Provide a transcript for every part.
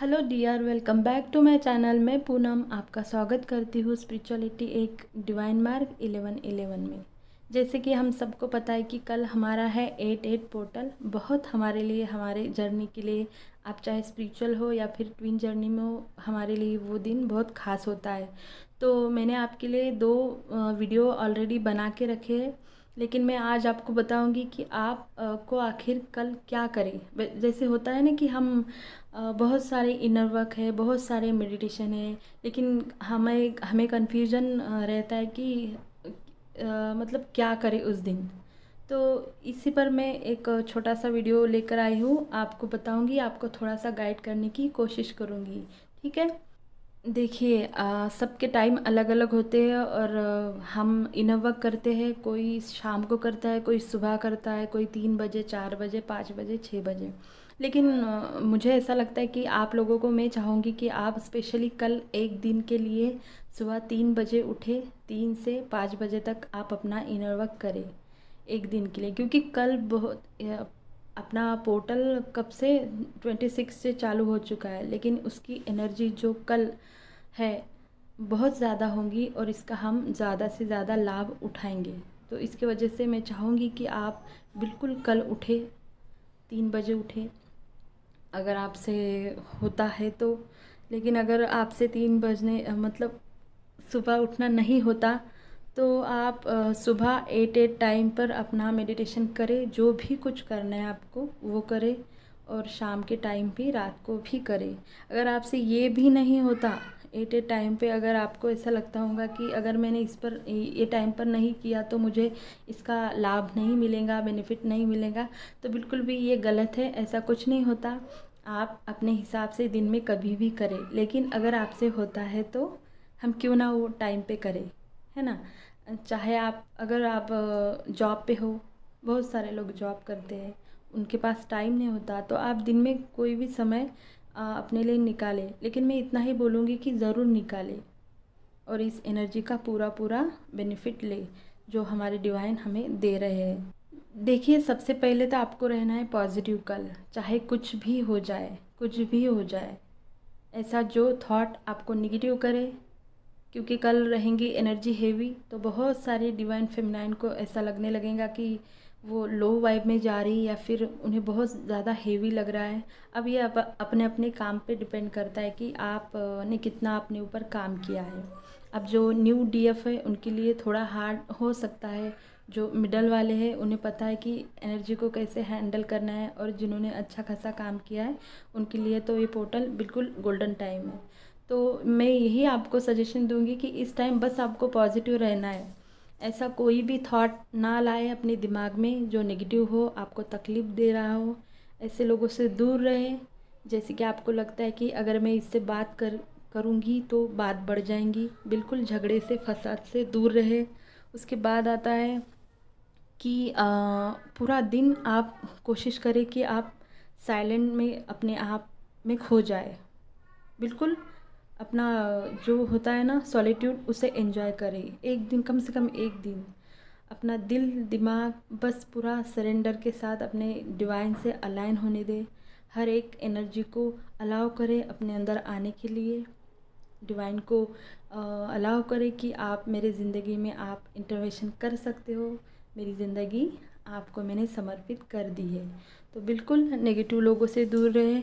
Hello dear welcome back to my channel मैं पूनम आपका स्वागत करती हूँ स्पिरिचुअलिटी एक डिवाइन मार्ग इलेवन इलेवन में जैसे कि हम सबको पता है कि कल हमारा है एट एट पोर्टल बहुत हमारे लिए हमारे जर्नी के लिए आप चाहे स्पिरिचुअल हो या फिर ट्विन जर्नी में हो हमारे लिए वो दिन बहुत खास होता है तो मैंने आपके लिए दो वीडियो ऑलरेडी बना के रखे हैं लेकिन मैं आज आपको बताऊंगी कि आप को आखिर कल क्या करें जैसे होता है ना कि हम बहुत सारे इनर वर्क है बहुत सारे मेडिटेशन है लेकिन हमें हमें कन्फ्यूजन रहता है कि मतलब क्या करें उस दिन तो इसी पर मैं एक छोटा सा वीडियो लेकर आई हूँ आपको बताऊंगी आपको थोड़ा सा गाइड करने की कोशिश करूँगी ठीक है देखिए सबके टाइम अलग अलग होते हैं और आ, हम इनोवा करते हैं कोई शाम को करता है कोई सुबह करता है कोई तीन बजे चार बजे पाँच बजे छः बजे लेकिन आ, मुझे ऐसा लगता है कि आप लोगों को मैं चाहूँगी कि आप स्पेशली कल एक दिन के लिए सुबह तीन बजे उठे तीन से पाँच बजे तक आप अपना इनर वर्क करें एक दिन के लिए क्योंकि कल बहुत अपना पोर्टल कब से ट्वेंटी सिक्स से चालू हो चुका है लेकिन उसकी एनर्जी जो कल है बहुत ज़्यादा होंगी और इसका हम ज़्यादा से ज़्यादा लाभ उठाएंगे तो इसके वजह से मैं चाहूँगी कि आप बिल्कुल कल उठे तीन बजे उठे अगर आपसे होता है तो लेकिन अगर आपसे तीन बजने मतलब सुबह उठना नहीं होता तो आप सुबह एट एट टाइम पर अपना मेडिटेशन करें जो भी कुछ करना है आपको वो करें और शाम के टाइम भी रात को भी करें अगर आपसे ये भी नहीं होता एट ए टाइम पे अगर आपको ऐसा लगता होगा कि अगर मैंने इस पर ये टाइम पर नहीं किया तो मुझे इसका लाभ नहीं मिलेगा बेनिफिट नहीं मिलेगा तो बिल्कुल भी ये गलत है ऐसा कुछ नहीं होता आप अपने हिसाब से दिन में कभी भी करें लेकिन अगर आपसे होता है तो हम क्यों ना वो टाइम पे करें है ना चाहे आप अगर आप जॉब पे हो बहुत सारे लोग जॉब करते हैं उनके पास टाइम नहीं होता तो आप दिन में कोई भी समय अपने लिए निकालें लेकिन मैं इतना ही बोलूँगी कि ज़रूर निकालें और इस एनर्जी का पूरा पूरा बेनिफिट ले जो हमारे डिवाइन हमें दे रहे हैं देखिए सबसे पहले तो आपको रहना है पॉजिटिव कल चाहे कुछ भी हो जाए कुछ भी हो जाए ऐसा जो थॉट आपको निगेटिव करे क्योंकि कल रहेंगी एनर्जी हेवी तो बहुत सारे डिवाइन फेमनाइन को ऐसा लगने लगेगा कि वो लो वाइब में जा रही या फिर उन्हें बहुत ज़्यादा हेवी लग रहा है अब ये अप, अपने अपने काम पे डिपेंड करता है कि आप ने कितना अपने ऊपर काम किया है अब जो न्यू डीएफ है उनके लिए थोड़ा हार्ड हो सकता है जो मिडल वाले हैं उन्हें पता है कि एनर्जी को कैसे हैंडल करना है और जिन्होंने अच्छा खासा काम किया है उनके लिए तो ये पोर्टल बिल्कुल गोल्डन टाइम है तो मैं यही आपको सजेशन दूंगी कि इस टाइम बस आपको पॉजिटिव रहना है ऐसा कोई भी थॉट ना लाए अपने दिमाग में जो नेगेटिव हो आपको तकलीफ़ दे रहा हो ऐसे लोगों से दूर रहें जैसे कि आपको लगता है कि अगर मैं इससे बात कर करूँगी तो बात बढ़ जाएंगी बिल्कुल झगड़े से फसाद से दूर रहे उसके बाद आता है कि आ, पूरा दिन आप कोशिश करें कि आप साइलेंट में अपने आप में खो जाए बिल्कुल अपना जो होता है ना सॉलिट्यूड उसे एंजॉय करें एक दिन कम से कम एक दिन अपना दिल दिमाग बस पूरा सरेंडर के साथ अपने डिवाइन से अलाइन होने दे हर एक एनर्जी को अलाउ करें अपने अंदर आने के लिए डिवाइन को अलाउ करें कि आप मेरे ज़िंदगी में आप इंटरवेशन कर सकते हो मेरी ज़िंदगी आपको मैंने समर्पित कर दी है तो बिल्कुल नेगेटिव लोगों से दूर रहे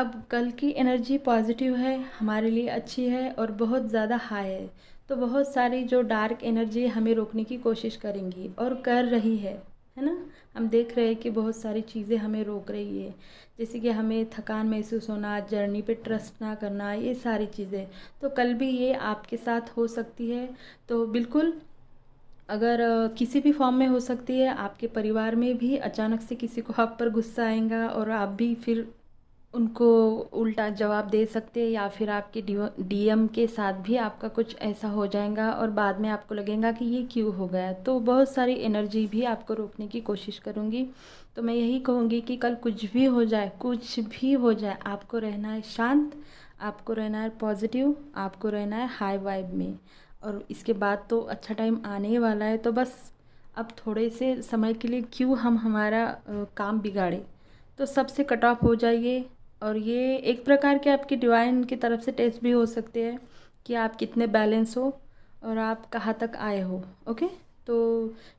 अब कल की एनर्जी पॉजिटिव है हमारे लिए अच्छी है और बहुत ज़्यादा हाई है तो बहुत सारी जो डार्क एनर्जी हमें रोकने की कोशिश करेंगी और कर रही है है ना हम देख रहे हैं कि बहुत सारी चीज़ें हमें रोक रही है जैसे कि हमें थकान महसूस होना जर्नी पे ट्रस्ट ना करना ये सारी चीज़ें तो कल भी ये आपके साथ हो सकती है तो बिल्कुल अगर किसी भी फॉर्म में हो सकती है आपके परिवार में भी अचानक से किसी को आप पर गुस्सा आएगा और आप भी फिर उनको उल्टा जवाब दे सकते हैं या फिर आपके डीएम के साथ भी आपका कुछ ऐसा हो जाएगा और बाद में आपको लगेगा कि ये क्यों हो गया तो बहुत सारी एनर्जी भी आपको रोकने की कोशिश करूँगी तो मैं यही कहूँगी कि कल कुछ भी हो जाए कुछ भी हो जाए आपको रहना है शांत आपको रहना है पॉजिटिव आपको रहना है हाई वाइब में और इसके बाद तो अच्छा टाइम आने ही वाला है तो बस अब थोड़े से समय के लिए क्यों हम हमारा काम बिगाड़े तो सबसे कट ऑफ हो जाइए और ये एक प्रकार के आपके डिवाइन की तरफ से टेस्ट भी हो सकते हैं कि आप कितने बैलेंस हो और आप कहाँ तक आए हो ओके तो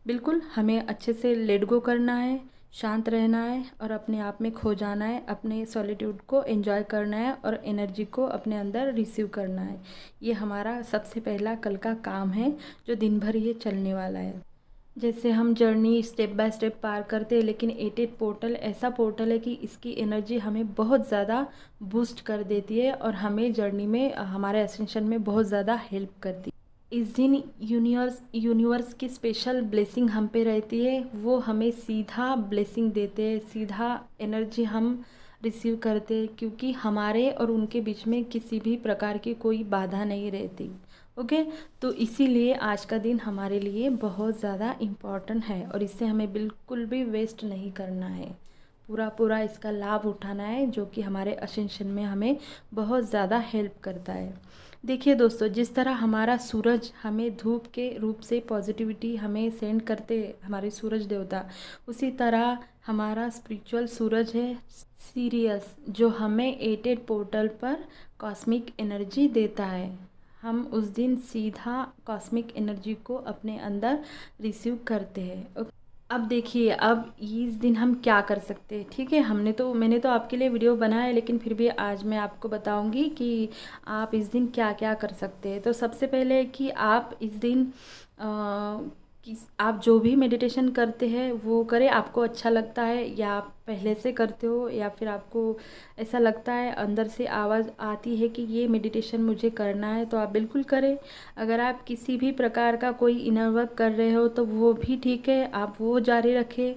बिल्कुल हमें अच्छे से लेट गो करना है शांत रहना है और अपने आप में खो जाना है अपने सॉलिट्यूड को एंजॉय करना है और एनर्जी को अपने अंदर रिसीव करना है ये हमारा सबसे पहला कल का काम है जो दिन भर ये चलने वाला है जैसे हम जर्नी स्टेप बाय स्टेप पार करते हैं लेकिन एट एट पोर्टल ऐसा पोर्टल है कि इसकी एनर्जी हमें बहुत ज़्यादा बूस्ट कर देती है और हमें जर्नी में हमारे एसेंशन में बहुत ज़्यादा हेल्प करती है इस दिन यूनिवर्स यूनिवर्स की स्पेशल ब्लेसिंग हम पे रहती है वो हमें सीधा ब्लेसिंग देते हैं सीधा एनर्जी हम रिसीव करते हैं क्योंकि हमारे और उनके बीच में किसी भी प्रकार की कोई बाधा नहीं रहती ओके तो इसीलिए आज का दिन हमारे लिए बहुत ज़्यादा इम्पॉर्टेंट है और इससे हमें बिल्कुल भी वेस्ट नहीं करना है पूरा पूरा इसका लाभ उठाना है जो कि हमारे असेंशन में हमें बहुत ज़्यादा हेल्प करता है देखिए दोस्तों जिस तरह हमारा सूरज हमें धूप के रूप से पॉजिटिविटी हमें सेंड करते हमारे सूरज देवता उसी तरह हमारा स्पिरिचुअल सूरज है सीरियस जो हमें एटेड पोर्टल पर कॉस्मिक एनर्जी देता है हम उस दिन सीधा कॉस्मिक एनर्जी को अपने अंदर रिसीव करते हैं अब देखिए अब इस दिन हम क्या कर सकते हैं ठीक है हमने तो मैंने तो आपके लिए वीडियो बनाया है लेकिन फिर भी आज मैं आपको बताऊंगी कि आप इस दिन क्या क्या कर सकते हैं तो सबसे पहले कि आप इस दिन आ, कि आप जो भी मेडिटेशन करते हैं वो करें आपको अच्छा लगता है या आप पहले से करते हो या फिर आपको ऐसा लगता है अंदर से आवाज़ आती है कि ये मेडिटेशन मुझे करना है तो आप बिल्कुल करें अगर आप किसी भी प्रकार का कोई इनर वर्क कर रहे हो तो वो भी ठीक है आप वो जारी रखें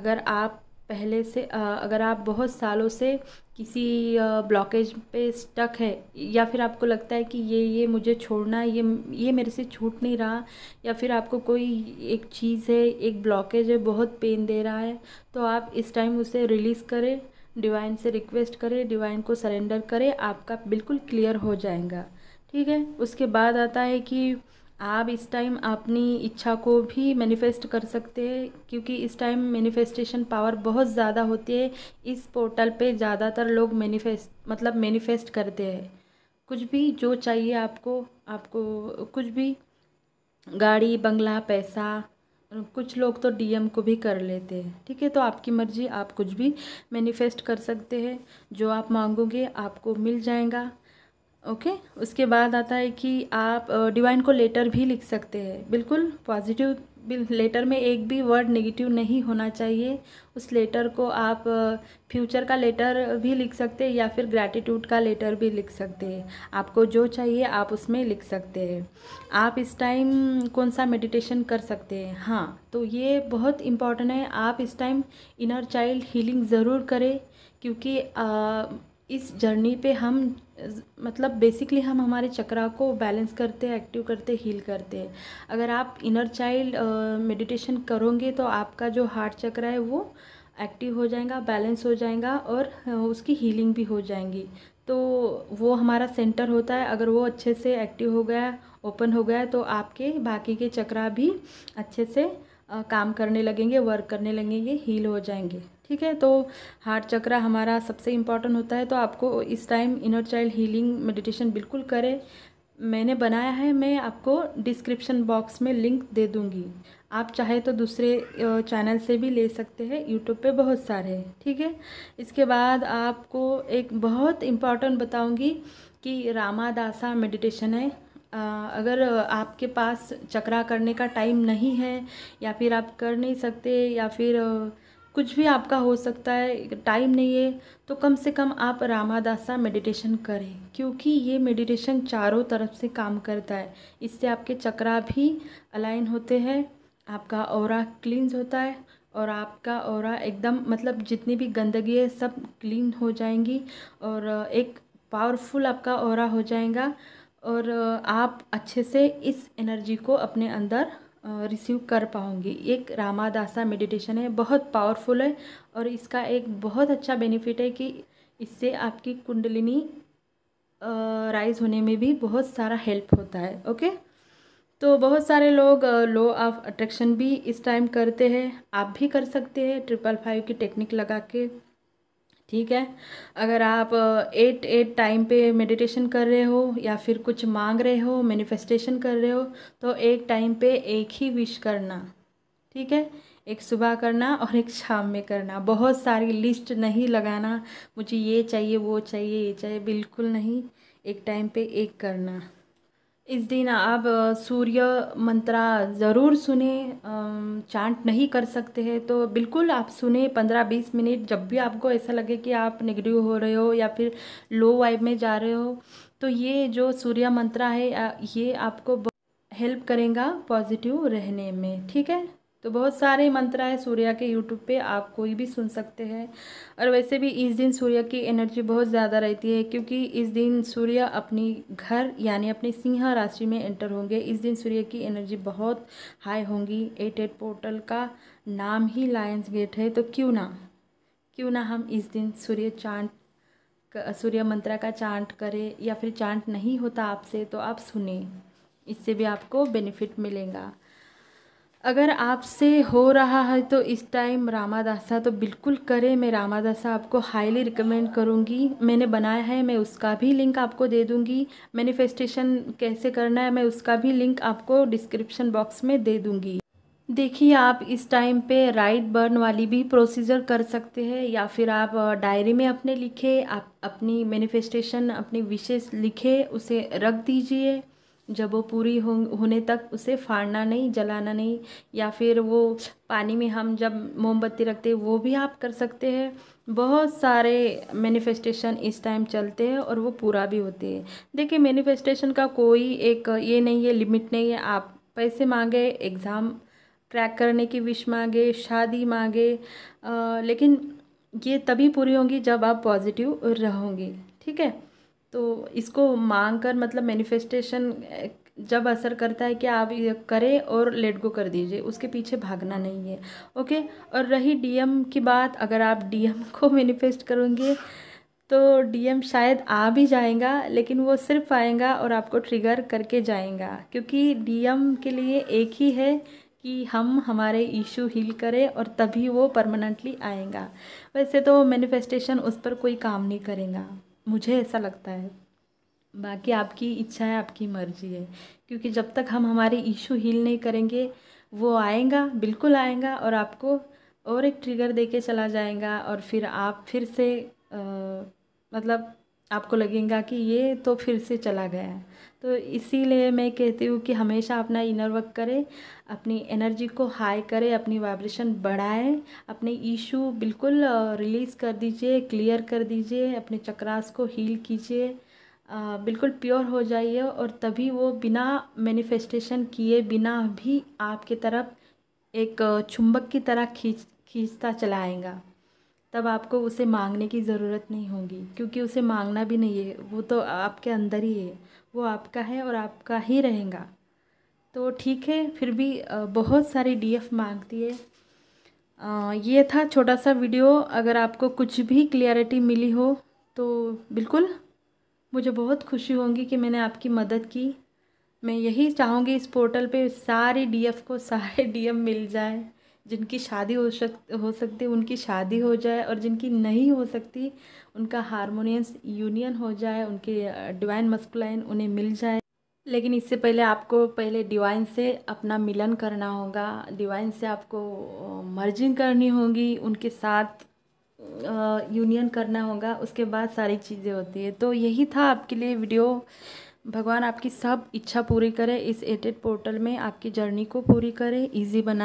अगर आप पहले से अगर आप बहुत सालों से किसी ब्लॉकेज पे स्टक है या फिर आपको लगता है कि ये ये मुझे छोड़ना ये ये मेरे से छूट नहीं रहा या फिर आपको कोई एक चीज़ है एक ब्लॉकेज है बहुत पेन दे रहा है तो आप इस टाइम उसे रिलीज़ करें डिवाइन से रिक्वेस्ट करें डिवाइन को सरेंडर करें आपका बिल्कुल क्लियर हो जाएगा ठीक है उसके बाद आता है कि आप इस टाइम अपनी इच्छा को भी मैनिफेस्ट कर सकते हैं क्योंकि इस टाइम मैनिफेस्टेशन पावर बहुत ज़्यादा होती है इस पोर्टल पे ज़्यादातर लोग मैनिफेस्ट मतलब मैनिफेस्ट करते हैं कुछ भी जो चाहिए आपको आपको कुछ भी गाड़ी बंगला पैसा कुछ लोग तो डीएम को भी कर लेते हैं ठीक है तो आपकी मर्ज़ी आप कुछ भी मैनिफेस्ट कर सकते हैं जो आप मांगोगे आपको मिल जाएगा ओके okay? उसके बाद आता है कि आप डिवाइन को लेटर भी लिख सकते हैं बिल्कुल पॉजिटिव लेटर में एक भी वर्ड नेगेटिव नहीं होना चाहिए उस लेटर को आप फ्यूचर का लेटर भी लिख सकते हैं या फिर ग्रैटिट्यूड का लेटर भी लिख सकते हैं आपको जो चाहिए आप उसमें लिख सकते हैं आप इस टाइम कौन सा मेडिटेशन कर सकते हैं हाँ तो ये बहुत इम्पॉर्टेंट है आप इस टाइम इनर चाइल्ड हीलिंग ज़रूर करें क्योंकि आ, इस जर्नी पे हम मतलब बेसिकली हम हमारे चक्रा को बैलेंस करते हैं एक्टिव करते हील करते हैं अगर आप इनर चाइल्ड मेडिटेशन करोगे तो आपका जो हार्ट चक्रा है वो एक्टिव हो जाएगा बैलेंस हो जाएगा और उसकी हीलिंग भी हो जाएगी तो वो हमारा सेंटर होता है अगर वो अच्छे से एक्टिव हो गया ओपन हो गया तो आपके बाकी के चक्रा भी अच्छे से काम करने लगेंगे वर्क करने लगेंगे हील हो जाएंगे ठीक है तो हार्ट चक्रा हमारा सबसे इम्पॉर्टेंट होता है तो आपको इस time inner child healing meditation बिल्कुल करें मैंने बनाया है मैं आपको डिस्क्रिप्शन बॉक्स में लिंक दे दूँगी आप चाहे तो दूसरे चैनल से भी ले सकते हैं यूट्यूब पे बहुत सारे हैं ठीक है इसके बाद आपको एक बहुत इम्पॉर्टेंट बताऊँगी कि रामादासा मेडिटेशन है अगर आपके पास चक्रा करने का टाइम नहीं है या फिर आप कर नहीं सकते या फिर कुछ भी आपका हो सकता है टाइम नहीं है तो कम से कम आप रामादासा मेडिटेशन करें क्योंकि ये मेडिटेशन चारों तरफ से काम करता है इससे आपके चक्रा भी अलाइन होते हैं आपका और क्लींस होता है और आपका और एकदम मतलब जितनी भी गंदगी है सब क्लीन हो जाएंगी और एक पावरफुल आपका और हो जाएगा और आप अच्छे से इस एनर्जी को अपने अंदर रिसीव कर पाऊँगी एक रामादासा मेडिटेशन है बहुत पावरफुल है और इसका एक बहुत अच्छा बेनिफिट है कि इससे आपकी कुंडलिनी राइज होने में भी बहुत सारा हेल्प होता है ओके तो बहुत सारे लोग लो ऑफ अट्रैक्शन भी इस टाइम करते हैं आप भी कर सकते हैं ट्रिपल फाइव की टेक्निक लगा के ठीक है अगर आप एट एट टाइम पे मेडिटेशन कर रहे हो या फिर कुछ मांग रहे हो मैनिफेस्टेशन कर रहे हो तो एक टाइम पे एक ही विश करना ठीक है एक सुबह करना और एक शाम में करना बहुत सारी लिस्ट नहीं लगाना मुझे ये चाहिए वो चाहिए ये चाहिए बिल्कुल नहीं एक टाइम पे एक करना इस दिन आप सूर्य मंत्रा ज़रूर सुने चांट नहीं कर सकते हैं तो बिल्कुल आप सुने पंद्रह बीस मिनट जब भी आपको ऐसा लगे कि आप नेगेटिव हो रहे हो या फिर लो वाइब में जा रहे हो तो ये जो सूर्य मंत्रा है ये आपको हेल्प करेगा पॉजिटिव रहने में ठीक है तो बहुत सारे मंत्र है सूर्या के यूट्यूब पे आप कोई भी सुन सकते हैं और वैसे भी इस दिन सूर्य की एनर्जी बहुत ज़्यादा रहती है क्योंकि इस दिन सूर्य अपनी घर यानी अपनी सिंह राशि में एंटर होंगे इस दिन सूर्य की एनर्जी बहुत हाई होंगी एट एट पोर्टल का नाम ही लायंस गेट है तो क्यों ना क्यों ना हम इस दिन सूर्य चांट सूर्य मंत्रा का चांट करें या फिर चांट नहीं होता आपसे तो आप सुने इससे भी आपको बेनिफिट मिलेगा अगर आपसे हो रहा है तो इस टाइम रामादासा तो बिल्कुल करें मैं रामादासा आपको हाईली रिकमेंड करूँगी मैंने बनाया है मैं उसका भी लिंक आपको दे दूँगी मैनिफेस्टेशन कैसे करना है मैं उसका भी लिंक आपको डिस्क्रिप्शन बॉक्स में दे दूँगी देखिए आप इस टाइम पे राइट बर्न वाली भी प्रोसीजर कर सकते हैं या फिर आप डायरी में अपने लिखे आप अपनी मैनिफेस्टेशन अपनी विशेष लिखे उसे रख दीजिए जब वो पूरी हो होने तक उसे फाड़ना नहीं जलाना नहीं या फिर वो पानी में हम जब मोमबत्ती रखते हैं वो भी आप कर सकते हैं बहुत सारे मैनिफेस्टेशन इस टाइम चलते हैं और वो पूरा भी होते हैं देखिए मैनिफेस्टेशन का कोई एक ये नहीं है लिमिट नहीं है आप पैसे मांगे एग्ज़ाम क्रैक करने की विश मांगे शादी मांगे आ, लेकिन ये तभी पूरी होंगी जब आप पॉजिटिव रहोगे ठीक है तो इसको मांग कर मतलब मैनिफेस्टेशन जब असर करता है कि आप करें और लेट गो कर दीजिए उसके पीछे भागना नहीं है ओके और रही डीएम की बात अगर आप डीएम को मैनिफेस्ट करोगे तो डीएम शायद आ भी जाएगा लेकिन वो सिर्फ आएगा और आपको ट्रिगर करके जाएगा क्योंकि डीएम के लिए एक ही है कि हम हमारे इशू हील करें और तभी वो परमानेंटली आएगा वैसे तो मैनिफेस्टेशन उस पर कोई काम नहीं करेगा मुझे ऐसा लगता है बाकी आपकी इच्छा है आपकी मर्ज़ी है क्योंकि जब तक हम हमारे इशू हील नहीं करेंगे वो आएगा बिल्कुल आएगा और आपको और एक ट्रिगर दे के चला जाएगा और फिर आप फिर से आ, मतलब आपको लगेगा कि ये तो फिर से चला गया है तो इसीलिए मैं कहती हूँ कि हमेशा अपना इनर वर्क करें अपनी एनर्जी को हाई करें अपनी वाइब्रेशन बढ़ाएं अपने इशू बिल्कुल रिलीज़ कर दीजिए क्लियर कर दीजिए अपने चक्रास को हील कीजिए बिल्कुल प्योर हो जाइए और तभी वो बिना मैनिफेस्टेशन किए बिना भी आपके तरफ एक चुंबक की तरह खींच खींचता चला आएगा तब आपको उसे मांगने की ज़रूरत नहीं होगी क्योंकि उसे मांगना भी नहीं है वो तो आपके अंदर ही है वो आपका है और आपका ही रहेगा तो ठीक है फिर भी बहुत सारी डीएफ मांगती है ये था छोटा सा वीडियो अगर आपको कुछ भी क्लियरिटी मिली हो तो बिल्कुल मुझे बहुत खुशी होगी कि मैंने आपकी मदद की मैं यही चाहूँगी इस पोर्टल पे सारी डीएफ को सारे डीएम मिल जाए जिनकी शादी हो सक हो सकती उनकी शादी हो जाए और जिनकी नहीं हो सकती उनका हारमोनियस यूनियन हो जाए उनके डिवाइन मस्कुलाइन उन्हें मिल जाए लेकिन इससे पहले आपको पहले डिवाइन से अपना मिलन करना होगा डिवाइन से आपको मर्जिंग करनी होगी उनके साथ यूनियन करना होगा उसके बाद सारी चीज़ें होती है तो यही था आपके लिए वीडियो भगवान आपकी सब इच्छा पूरी करे इस एटेड पोर्टल में आपकी जर्नी को पूरी करे इजी बनाए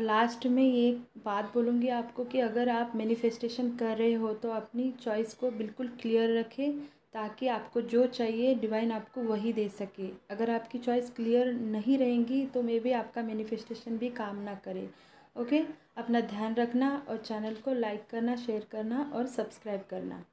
लास्ट में ये बात बोलूँगी आपको कि अगर आप मैनिफेस्टेशन कर रहे हो तो अपनी चॉइस को बिल्कुल क्लियर रखें ताकि आपको जो चाहिए डिवाइन आपको वही दे सके अगर आपकी चॉइस क्लियर नहीं रहेंगी तो मे भी आपका मैनिफेस्टेशन भी काम ना करे ओके अपना ध्यान रखना और चैनल को लाइक करना शेयर करना और सब्सक्राइब करना